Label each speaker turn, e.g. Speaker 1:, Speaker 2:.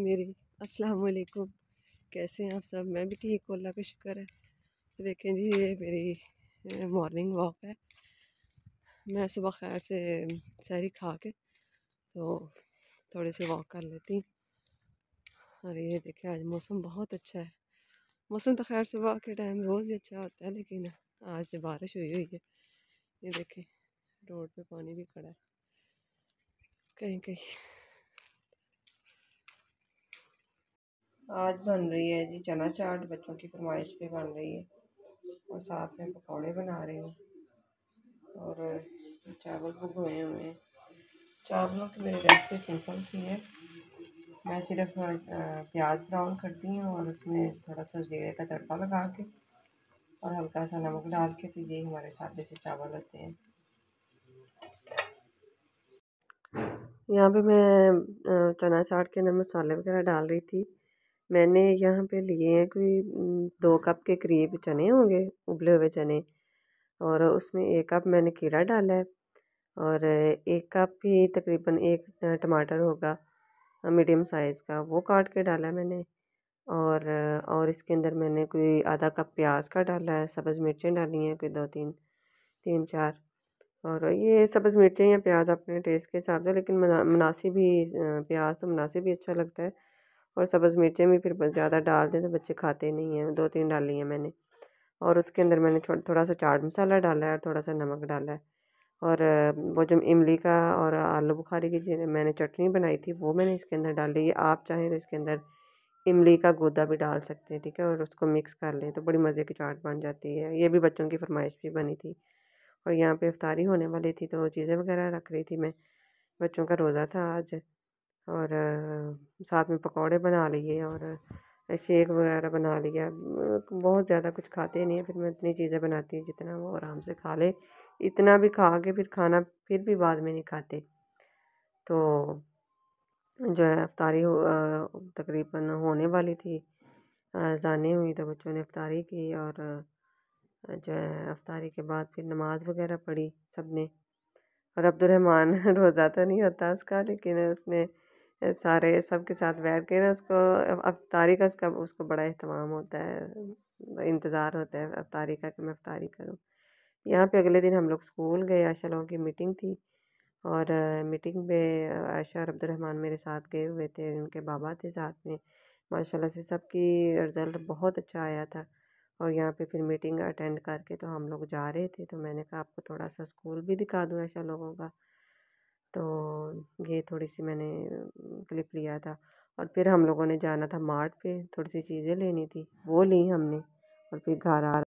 Speaker 1: मेरी अस्सलाम वालेकुम कैसे हैं आप सब मैं भी ठीक हूँ अल्लाह का शुक्र है देखें जी ये मेरी मॉर्निंग वॉक है मैं सुबह खैर से सैरी खा के तो थोड़े से वॉक कर लेती हूँ और ये देखें आज मौसम बहुत अच्छा है मौसम तो खैर सुबह के टाइम रोज़ ही अच्छा होता है लेकिन आज बारिश हुई हुई है ये देखें रोड पर पानी भी खड़ा है कहीं कहीं
Speaker 2: आज बन रही है जी चना चाट बच्चों की फरमाइश पे बन रही है और साथ में पकौड़े बना रही हूँ और चावल भुगोए हुए हैं चावलों की मेरी रेसिपी सिंपल सी है मैं सिर्फ प्याज ब्राउन करती हूँ और उसमें थोड़ा सा जीरे का तड़का लगा के और हल्का सा नमक डाल के तो ये हमारे सादे से चावल होते हैं
Speaker 3: यहाँ पे मैं चना चाट के अंदर मसाले वगैरह डाल रही थी मैंने यहाँ पे लिए हैं कोई दो कप के करीब चने होंगे उबले हुए चने और उसमें एक कप मैंने कीड़ा डाला है और एक कप ही तकरीबन एक टमाटर होगा मीडियम साइज़ का वो काट के डाला है मैंने और और इसके अंदर मैंने कोई आधा कप प्याज का डाला है सब्ज़ मिर्चें डाली हैं कोई दो तीन तीन चार और ये सब्ज़ मिर्चें या प्याज अपने टेस्ट के हिसाब से लेकिन मुनासिब ही प्याज तो मुनासिब ही अच्छा लगता है और सब्ज़ मिर्चें भी फिर ज़्यादा डाल दें तो बच्चे खाते नहीं हैं दो तीन डाली हैं मैंने और उसके अंदर मैंने थोड़ा सा चाट मसाला डाला है और थोड़ा सा नमक डाला है और वो जो इमली का और आलू बुखारी की जो मैंने चटनी बनाई थी वो मैंने इसके अंदर डाली है आप चाहें तो इसके अंदर इमली का गोदा भी डाल सकते हैं ठीक है और उसको मिक्स कर लें तो बड़ी मज़े की चाट बन जाती है ये भी बच्चों की फरमाइश भी बनी थी और यहाँ पे इफ्तारी होने वाली थी तो चीज़ें वगैरह रख रही थी मैं बच्चों का रोज़ा था आज और साथ में पकौड़े बना लिए और शेक वगैरह बना लिया बहुत ज़्यादा कुछ खाते नहीं हैं फिर मैं इतनी चीज़ें बनाती हूँ जितना वो आराम से खा ले इतना भी खा के फिर खाना फिर भी बाद में नहीं खाते तो जो है अफ्तारी तकरीबन होने वाली थी जाने हुई तो बच्चों ने अफ्तारी की और जो है अफ्तारी के बाद फिर नमाज़ वगैरह पढ़ी सब ने और अब्दुलरहमान रोज़ा तो नहीं होता उसका लेकिन उसने सारे सब के साथ बैठ के ना उसको अफ्तारी का उसका उसको बड़ा अहतमाम होता है इंतज़ार होता है अफ्तारी का कि मैं अफ्तारी करूँ यहाँ पे अगले दिन हम लोग स्कूल गए आशा लोगों की मीटिंग थी और मीटिंग में आशा और अब्दुलरहमान मेरे साथ गए हुए थे उनके बाबा थे साथ में माशाल्लाह से सबकी रिज़ल्ट बहुत अच्छा आया था और यहाँ पे फिर मीटिंग अटेंड करके तो हम लोग जा रहे थे तो मैंने कहा आपको थोड़ा सा स्कूल भी दिखा दूँ ऐसा लोगों का तो ये थोड़ी सी मैंने क्लिप लिया था और फिर हम लोगों ने जाना था मार्ट पे थोड़ी सी चीज़ें लेनी थी वो ली हमने और फिर घर
Speaker 2: आ